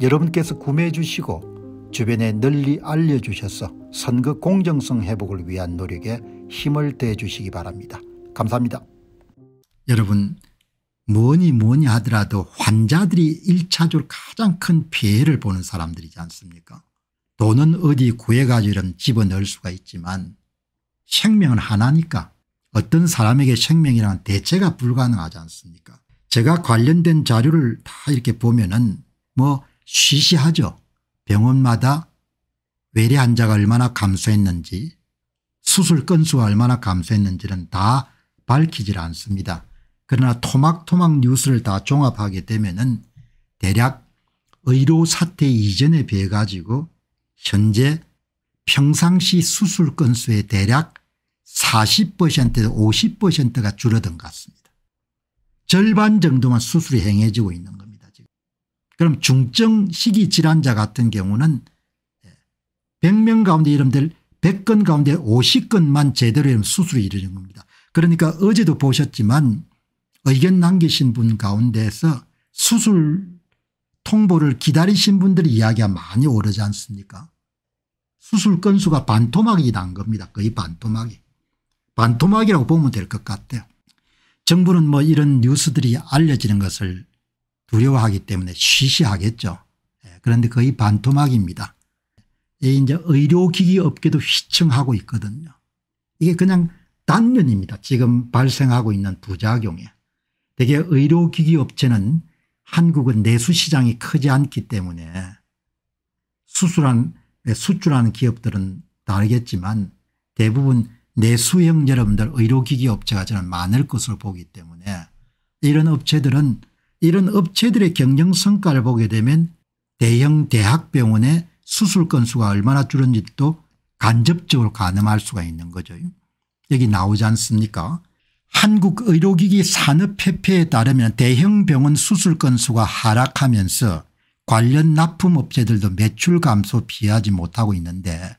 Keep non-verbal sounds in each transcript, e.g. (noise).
여러분께서 구매해 주시고 주변에 널리 알려주셔서 선거 공정성 회복을 위한 노력에 힘을 대해 주시기 바랍니다. 감사합니다. 여러분 뭐니 뭐니 하더라도 환자들이 1차적으로 가장 큰 피해를 보는 사람들이지 않습니까 돈은 어디 구해가지고 이러 집어넣을 수가 있지만 생명은 하나니까 어떤 사람에게 생명이란 대체가 불가능하지 않습니까 제가 관련된 자료를 다 이렇게 보면 은뭐 쉬쉬하죠 병원마다 외래 환자가 얼마나 감소했는지 수술 건수가 얼마나 감소했는지는 다 밝히질 않습니다. 그러나 토막토막 뉴스를 다 종합하게 되면 은 대략 의료 사태 이전에 비해 가지고 현재 평상시 수술 건수의 대략 40%에서 50%가 줄어든 것 같습니다. 절반 정도만 수술이 행해지고 있는 겁니다. 그럼 중증 식이 질환자 같은 경우는 100명 가운데 이름들 100건 가운데 50건만 제대로 수술이 이루어진 겁니다. 그러니까 어제도 보셨지만 의견 남기신 분 가운데서 수술 통보를 기다리신 분들의 이야기가 많이 오르지 않습니까 수술 건수가 반토막이 난 겁니다. 거의 반토막이. 반토막이라고 보면 될 것 같아요. 정부는 뭐 이런 뉴스들이 알려지는 것을 두려워하기 때문에 쉬쉬하겠죠. 예, 그런데 거의 반토막입니다. 이제 의료기기 업계도 휘청하고 있거든요. 이게 그냥 단면입니다. 지금 발생하고 있는 부작용에. 대개 의료기기 업체는 한국은 내수시장이 크지 않기 때문에 수술한 예, 수출하는 기업들은 다르겠지만 대부분 내수형 여러분들 의료기기 업체가 저는 많을 것으로 보기 때문에 이런 업체들은 이런 업체들의 경영 성과를 보게 되면 대형 대학병원의 수술 건수가 얼마나 줄었는지도 간접적으로 가늠할 수가 있는 거죠. 여기 나오지 않습니까 한국의료기기 산업협회에 따르면 대형 병원 수술 건수가 하락하면서 관련 납품업체들도 매출 감소 피하지 못하고 있는데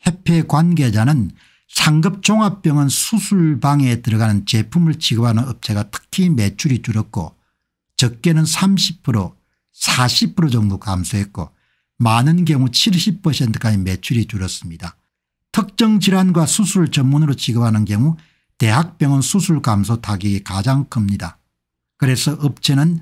협회 관계자는 상급 종합병원 수술방에 들어가는 제품을 지급하는 업체가 특히 매출이 줄었고 적게는 30% 40% 정도 감소했고 많은 경우 70%까지 매출이 줄었습니다. 특정 질환과 수술 전문으로 지급하는 경우 대학병원 수술 감소 타격이 가장 큽니다. 그래서 업체는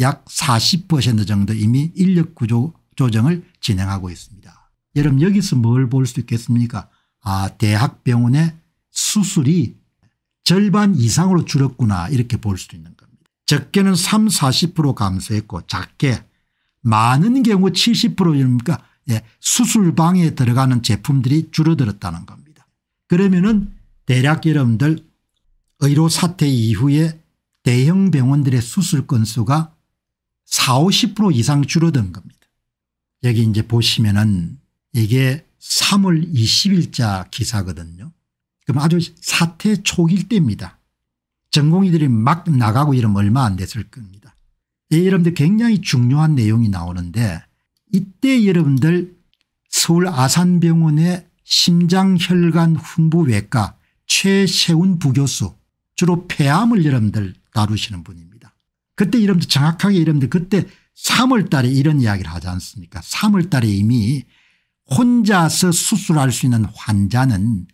약 40% 정도 이미 인력 구조 조정을 진행하고 있습니다. 여러분 여기서 뭘 볼 수 있겠습니까 아 대학병원의 수술이 절반 이상으로 줄었구나 이렇게 볼 수도 있는 겁니다. 적게는 3, 40% 감소했고 작게 많은 경우 70%이니까 예, 수술방에 들어가는 제품들이 줄어들었다는 겁니다. 그러면은 대략 여러분들 의료 사태 이후에 대형 병원들의 수술 건수가 4 50% 이상 줄어든 겁니다. 여기 이제 보시면은 이게 3월 20일자 기사거든요. 그럼 아주 사태 초길 때입니다. 전공의들이 막 나가고 이러면 얼마 안 됐을 겁니다. 예, 여러분들 굉장히 중요한 내용이 나오는데 이때 여러분들 서울 아산병원의 심장혈관 흉부외과 최세훈 부교수 주로 폐암을 여러분들 다루시는 분입니다. 그때 여러분들 정확하게 여러분들 그때 3월 달에 이런 이야기를 하지 않습니까 3월 달에 이미 혼자서 수술할 수 있는 환자는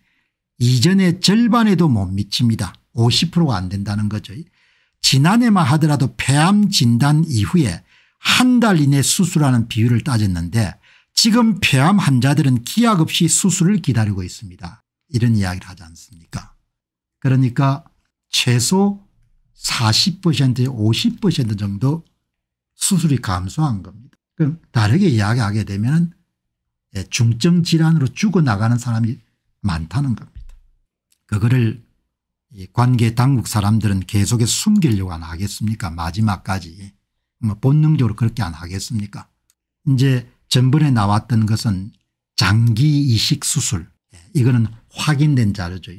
이전의 절반에도 못 미칩니다. 50%가 안 된다는 거죠. 지난해만 하더라도 폐암 진단 이후에 한 달 이내 수술하는 비율을 따졌는데 지금 폐암 환자들은 기약 없이 수술을 기다리고 있습니다. 이런 이야기를 하지 않습니까 그러니까 최소 4 0 50% 정도 수술이 감소한 겁니다. 그럼 다르게 이야기하게 되면 예, 중증 질환으로 죽어나가는 사람이 많다는 겁니다. 그거를 관계 당국 사람들은 계속해서 숨기려고 안 하겠습니까 마지막까지 뭐 본능적으로 그렇게 안 하겠습니까 이제 전번에 나왔던 것은 장기 이식 수술 예, 이거는 확인된 자료죠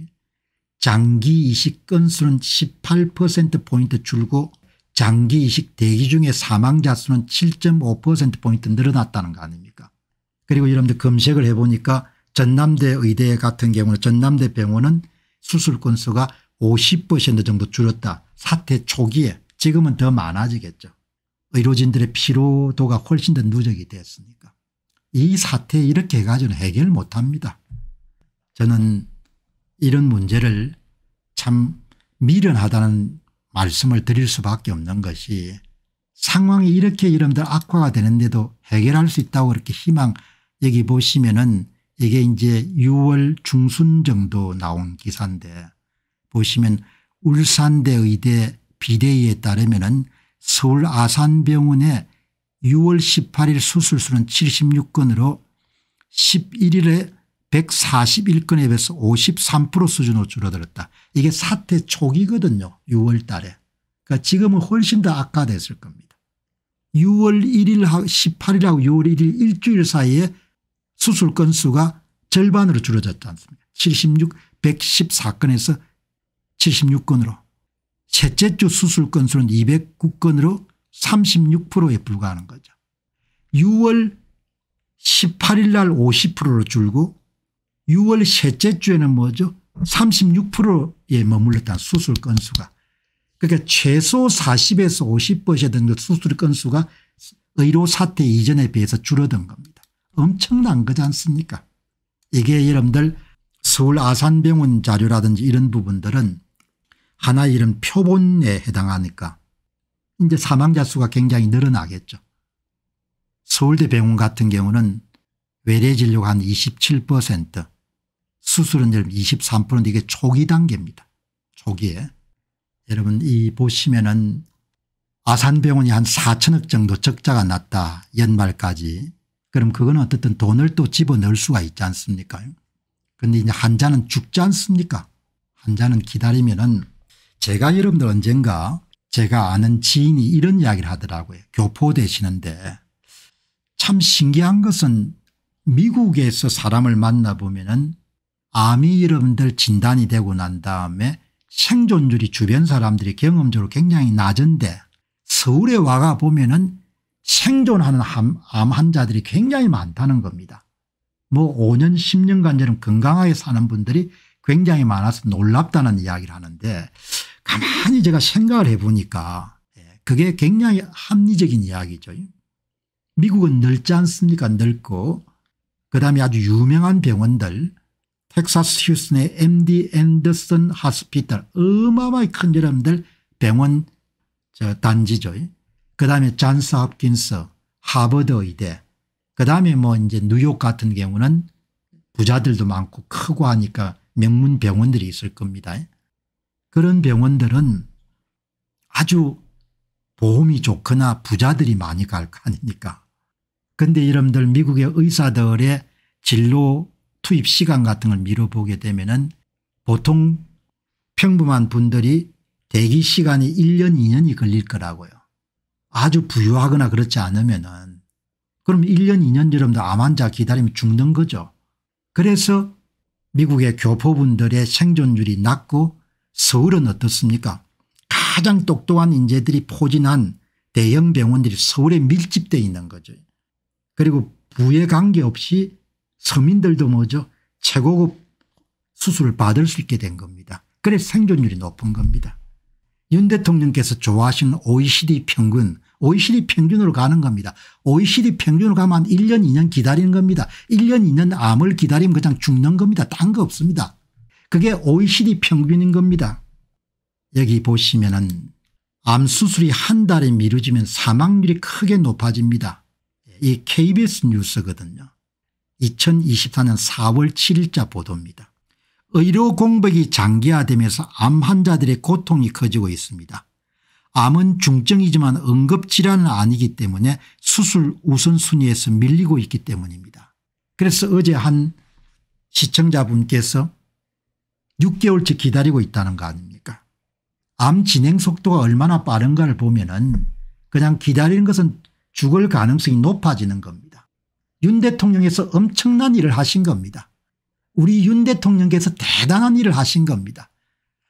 장기 이식 건수는 18%포인트 줄고 장기 이식 대기 중에 사망자 수는 7.5%포인트 늘어났다는 거 아닙니까 그리고 여러분들 검색을 해보니까 전남대 의대 같은 경우는 전남대 병원은 수술 건수가 50% 정도 줄었다. 사태 초기에 지금은 더 많아지겠죠. 의료진들의 피로도가 훨씬 더 누적이 됐으니까. 이 사태 이렇게 해가지고는 해결 못합니다. 저는 이런 문제를 참 미련하다는 말씀을 드릴 수밖에 없는 것이 상황이 이렇게 이름들 악화가 되는데도 해결할 수 있다고 그렇게 희망 여기 보시면은 이게 이제 6월 중순 정도 나온 기사인데 보시면 울산대 의대 비대위에 따르면 서울 아산병원의 6월 18일 수술수는 76건으로 11일에 141건에 비해서 53% 수준으로 줄어들었다. 이게 사태 초기거든요 6월 달에. 그러니까 지금은 훨씬 더 악화됐을 겁니다. 6월 1일 18일하고 6월 1일 일주일 사이에 수술 건수가 절반으로 줄어졌지 않습니까 76 114건에서 76건으로 셋째 주 수술 건수는 209건으로 36%에 불과하는 거죠. 6월 18일 날 50%로 줄고 6월 셋째 주에는 뭐죠? 36%에 머물렀다 수술 건수가. 그러니까 최소 40에서 50%의 그 수술 건수가 의료 사태 이전에 비해서 줄어든 겁니다. 엄청난 거지 않습니까? 이게 여러분들 서울 아산병원 자료라든지 이런 부분들은 하나 이런 표본에 해당하니까 이제 사망자 수가 굉장히 늘어나겠죠. 서울대 병원 같은 경우는 외래 진료가 한 27% 수술은 지금 23% 이게 초기 단계입니다. 초기에. 여러분 이 보시면은 아산병원이 한 4천억 정도 적자가 났다 연말까지 그럼 그건 어쨌든 돈을 또 집어넣을 수가 있지 않습니까 그런데 이제 환자는 죽지 않습니까 환자는 기다리면 은 제가 여러분들 언젠가 제가 아는 지인이 이런 이야기를 하더라고요. 교포 되시는데 참 신기한 것은 미국에서 사람을 만나보면 은 암이 여러분들 진단이 되고 난 다음에 생존율이 주변 사람들이 경험적으로 굉장히 낮은데 서울에 와가 보면 은 생존하는 암 환자들이 굉장히 많다는 겁니다. 뭐 5년 10년간처럼 건강하게 사는 분들이 굉장히 많아서 놀랍다는 이야기를 하는데 가만히 제가 생각을 해보니까 예, 그게 굉장히 합리적인 이야기죠. 미국은 넓지 않습니까 넓고 그다음에 아주 유명한 병원들 텍사스 휴슨의 MD 앤더슨 하스피탈 어마어마히 큰 여러분들 병원 저 단지죠. 그다음에 잔스 합킨스 하버드 의대 그다음에 뭐 이제 뉴욕 같은 경우는 부자들도 많고 크고 하니까 명문 병원들이 있을 겁니다. 그런 병원들은 아주 보험이 좋거나 부자들이 많이 갈 거 아닙니까 근데 여러분들 미국의 의사들의 진로 투입 시간 같은 걸 미뤄보게 되면 은 보통 평범한 분들이 대기 시간이 1년 2년이 걸릴 거라고요. 아주 부유하거나 그렇지 않으면 은 그럼 1년 2년 여러분들 암 환자 기다리면 죽는 거죠. 그래서 미국의 교포분들의 생존율이 낮고 서울은 어떻습니까 가장 똑똑한 인재들이 포진한 대형 병원들이 서울에 밀집되어 있는 거죠. 그리고 부에 관계없이 서민들도 뭐죠 최고급 수술을 받을 수 있게 된 겁니다. 그래서 생존율이 높은 겁니다. 윤 대통령께서 좋아하시는 OECD 평균 OECD 평균으로 가는 겁니다. OECD 평균으로 가면 1년 2년 기다리는 겁니다. 1년 2년 암을 기다리면 그냥 죽는 겁니다. 딴 거 없습니다. 그게 OECD 평균인 겁니다. 여기 보시면은 암 수술이 한 달에 미뤄지면 사망률이 크게 높아집니다. 이 KBS 뉴스거든요. 2024년 4월 7일자 보도입니다. 의료 공백이 장기화되면서 암 환자들의 고통이 커지고 있습니다. 암은 중증이지만 응급질환은 아니기 때문에 수술 우선순위에서 밀리고 있기 때문입니다. 그래서 어제 한 시청자분께서 6개월째 기다리고 있다는 거 아닙니까 암 진행 속도가 얼마나 빠른가를 보면 은 그냥 기다리는 것은 죽을 가능성이 높아지는 겁니다. 윤 대통령에서 엄청난 일을 하신 겁니다. 우리 윤 대통령께서 대단한 일을 하신 겁니다.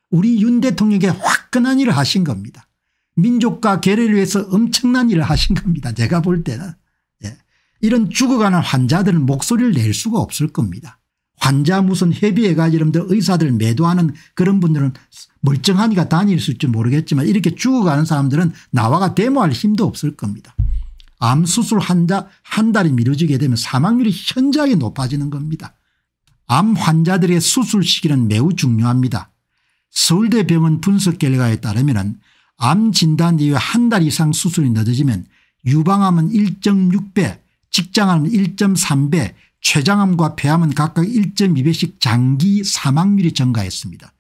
우리 윤 대통령에게 화끈한 일을 하신 겁니다. 민족과 개를 위해서 엄청난 일을 하신 겁니다. 제가 볼 때는. 예. 이런 죽어가는 환자들은 목소리를 낼 수가 없을 겁니다. 환자 무슨 협의해가지고 여러분들 의사들 매도하는 그런 분들은 멀쩡하니까 다닐 수 있을지 모르겠지만 이렇게 죽어가는 사람들은 나와가 데모할 힘도 없을 겁니다. 암 수술 환자 한 달이 미뤄지게 되면 사망률이 현저하게 높아지는 겁니다. 암 환자들의 수술 시기는 매우 중요합니다. 서울대 병원 분석 결과에 따르면 암 진단 이후 한 달 이상 수술이 늦어지면 유방암은 1.6배 직장암은 1.3배 췌장암과 폐암은 각각 1.2배씩 장기 사망률이 증가했습니다.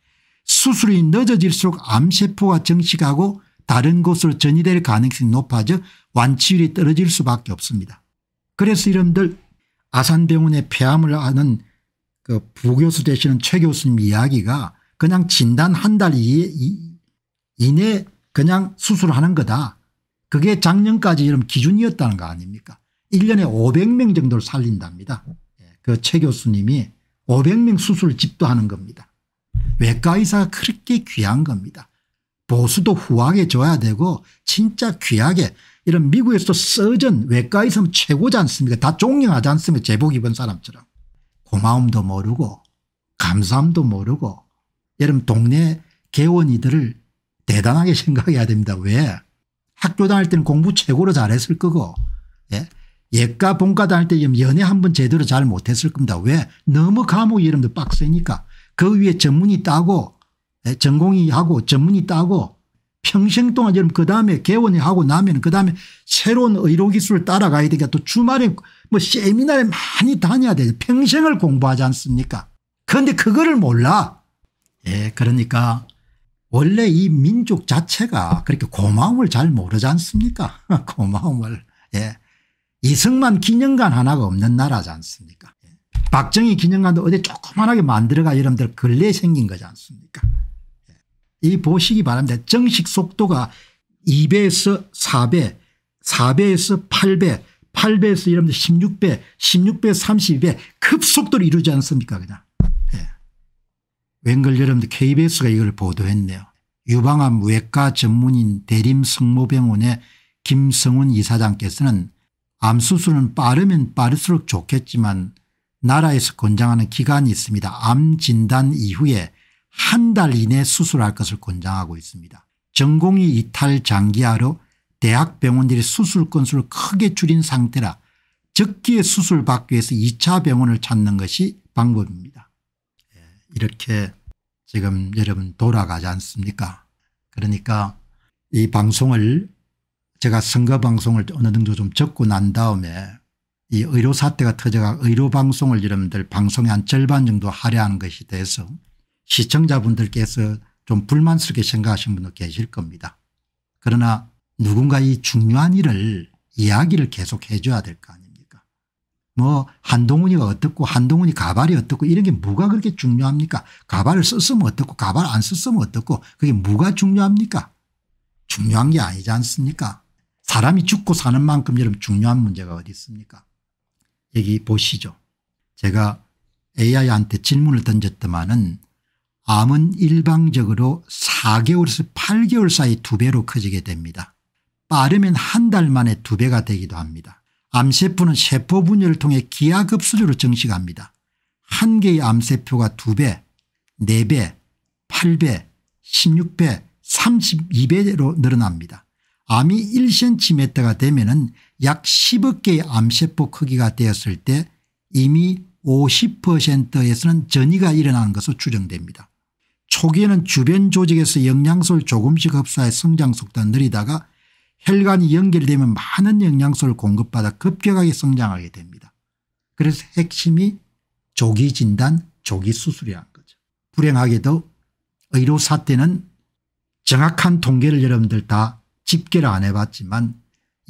수술이 늦어질수록 암세포가 증식하고 다른 곳으로 전이될 가능성이 높아져 완치율이 떨어질 수밖에 없습니다. 그래서 이름들 아산병원의 폐암을 아는 그 부교수 되시는 최 교수님 이야기가 그냥 진단 한 달 이내 그냥 수술하는 거다. 그게 작년까지 이런 기준이었다는 거 아닙니까 1년에 500명 정도를 살린답니다. 예, 그최 교수님이 500명 수술 집도하는 겁니다. 외과 의사가 그렇게 귀한 겁니다. 보수도 후하게 줘야 되고 진짜 귀하게 이런 미국에서도 써전 외과 의사 최고지 않습니까 다 존경하지 않습니까 제복 입은 사람처럼 고마움도 모르고 감사함도 모르고 여러분 동네 개원이들을 대단하게 (laughs) 생각해야 됩니다. 왜 학교 다닐 때는 공부 최고로 잘했을 거고 예? 예가 본가다 할때 연애 한 번 제대로 잘 못했을 겁니다. 왜? 너무 과목 이름도 빡세니까. 그 위에 전문이 따고 예, 전공이 하고 전문이 따고 평생 동안 여러분 그 다음에 개원이 하고 나면 그 다음에 새로운 의료기술을 따라가야 되니까 또 주말에 뭐 세미나에 많이 다녀야 돼요. 평생을 공부하지 않습니까 그런데 그거를 몰라. 예 그러니까 원래 이 민족 자체가 그렇게 고마움을 잘 모르지 않습니까 (laughs) 고마움을 예 이승만 기념관 하나가 없는 나라지 않습니까 박정희 기념관도 어디 조그만하게 만들어가 여러분들 근래 생긴 거지 않습니까 이 보시기 바랍니다. 정식 속도가 2배에서 4배 4배에서 8배 8배에서 여러분들 16배 16배 32배 급속도로 이루지 않습니까 그냥 예. 웬걸 여러분들 KBS가 이걸 보도했네요. 유방암 외과 전문인 대림성모병원의 김성훈 이사장께서는 암수술은 빠르면 빠를수록 좋겠지만 나라에서 권장하는 기간이 있습니다. 암 진단 이후에 한 달 이내 수술할 것을 권장하고 있습니다. 전공이 이탈 장기화로 대학병원들이 수술 건수를 크게 줄인 상태라 적기에 수술받기 위해서 2차 병원을 찾는 것이 방법입니다. 예, 이렇게 지금 여러분 돌아가지 않습니까 그러니까 이 방송을 제가 선거 방송을 어느 정도 좀 적고 난 다음에 이 의료 사태가 터져가 의료 방송을 여러분들 방송의 한 절반 정도 할애하는 것이 돼서 시청자분들께서 좀 불만스럽게 생각하시는 분도 계실 겁니다. 그러나 누군가 이 중요한 일을 이야기를 계속 해 줘야 될 거 아닙니까 뭐 한동훈이가 어떻고 한동훈이 가발이 어떻고 이런 게 뭐가 그렇게 중요합니까 가발을 썼으면 어떻고 가발 안 썼으면 어떻고 그게 뭐가 중요합니까 중요한 게 아니지 않습니까 사람이 죽고 사는 만큼 여러분 중요한 문제가 어디 있습니까 여기 보시죠. 제가 AI한테 질문을 던졌더만은 암은 일방적으로 4개월에서 8개월 사이 2배로 커지게 됩니다. 빠르면 한 달 만에 2배가 되기도 합니다. 암세포는 세포 분열을 통해 기하급수적으로 증식합니다. 한 개의 암세포가 2배, 4배, 8배, 16배, 32배로 늘어납니다. 암이 1cm가 되면 은약 10억 개의 암세포 크기가 되었을 때 이미 50%에서는 전이가 일어나는 것으로 추정됩니다. 초기에는 주변 조직에서 영양소를 조금씩 흡수해 성장 속도가 느리다가 혈관이 연결되면 많은 영양소를 공급받아 급격하게 성장하게 됩니다. 그래서 핵심이 조기 진단 조기 수술이란 거죠. 불행하게도 의료 사태는 정확한 통계를 여러분들 다 집계를 안 해봤지만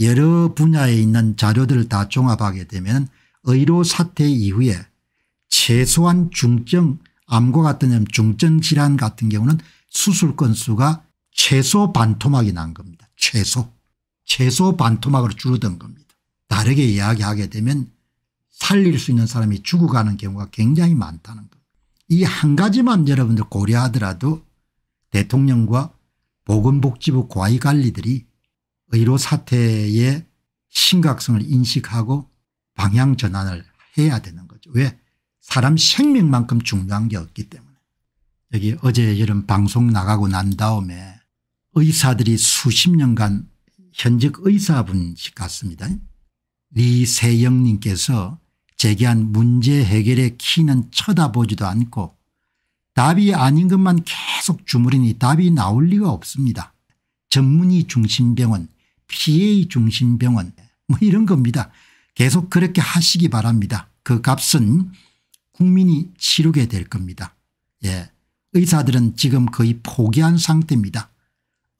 여러 분야에 있는 자료들을 다 종합하게 되면 의료 사태 이후에 최소한 중증 암과 같은 중증 질환 같은 경우는 수술 건수가 최소 반토막이 난 겁니다. 최소. 최소 반토막으로 줄어든 겁니다. 다르게 이야기하게 되면 살릴 수 있는 사람이 죽어가는 경우가 굉장히 많다는 겁니다. 이 한 가지만 여러분들 고려하더라도 대통령과 보건복지부 과위관리들이 의료 사태의 심각성을 인식하고 방향 전환을 해야 되는 거죠. 왜? 사람 생명만큼 중요한 게 없기 때문에. 여기 어제 여름 방송 나가고 난 다음에 의사들이 수십 년간 현직 의사분 같습니다. 리세영님께서 제기한 문제 해결의 키는 쳐다보지도 않고 답이 아닌 것만 계속 주무르니 답이 나올 리가 없습니다. 전문의 중심병원 PA 중심병원 뭐 이런 겁니다. 계속 그렇게 하시기 바랍니다. 그 값은 국민이 치르게 될 겁니다. 예. 의사들은 지금 거의 포기한 상태입니다.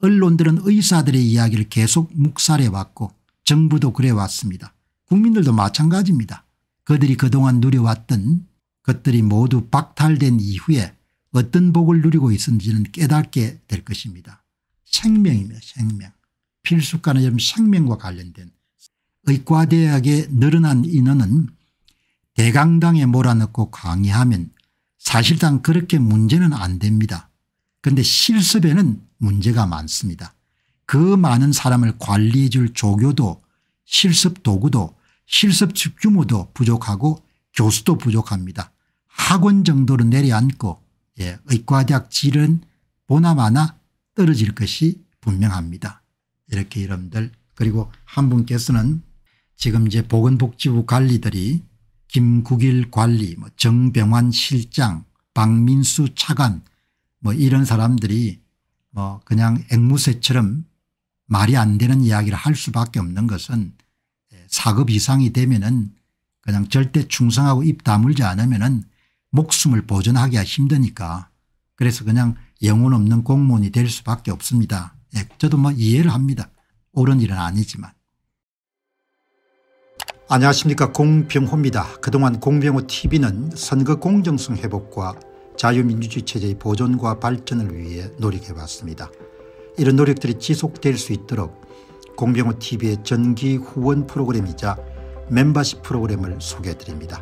언론들은 의사들의 이야기를 계속 묵살해왔고 정부도 그래왔습니다. 국민들도 마찬가지입니다. 그들이 그동안 누려왔던 것들이 모두 박탈된 이후에 어떤 복을 누리고 있었는지는 깨닫게 될 것입니다. 생명입니다. 생명. 필수과는 생명과 관련된 의과대학에 늘어난 인원은 대강당에 몰아넣고 강의하면 사실상 그렇게 문제는 안 됩니다. 그런데 실습에는 문제가 많습니다. 그 많은 사람을 관리해 줄 조교도 실습 도구도 실습 규모도 부족하고 교수도 부족합니다. 학원 정도로 내려앉고 예, 의과대학 질은 보나마나 떨어질 것이 분명합니다. 이렇게 여러분들 그리고 한 분께서는 지금 이제 보건복지부 관리들이 김국일 관리 뭐 정병환 실장 박민수 차관 뭐 이런 사람들이 뭐 그냥 앵무새처럼 말이 안 되는 이야기를 할 수밖에 없는 것은 예, 사급 이상이 되면은 그냥 절대 충성하고 입 다물지 않으면은 목숨을 보존하기가 힘드니까 그래서 그냥 영혼 없는 공무원이 될 수밖에 없습니다. 예, 저도 뭐 이해를 합니다. 옳은 일은 아니지만. 안녕하십니까 공병호입니다. 그동안 공병호 tv는 선거 공정성 회복과 자유민주주의 체제의 보존과 발전을 위해 노력해왔습니다. 이런 노력들이 지속될 수 있도록 공병호 tv의 전기 후원 프로그램이자 멤버십 프로그램을 소개해드립니다.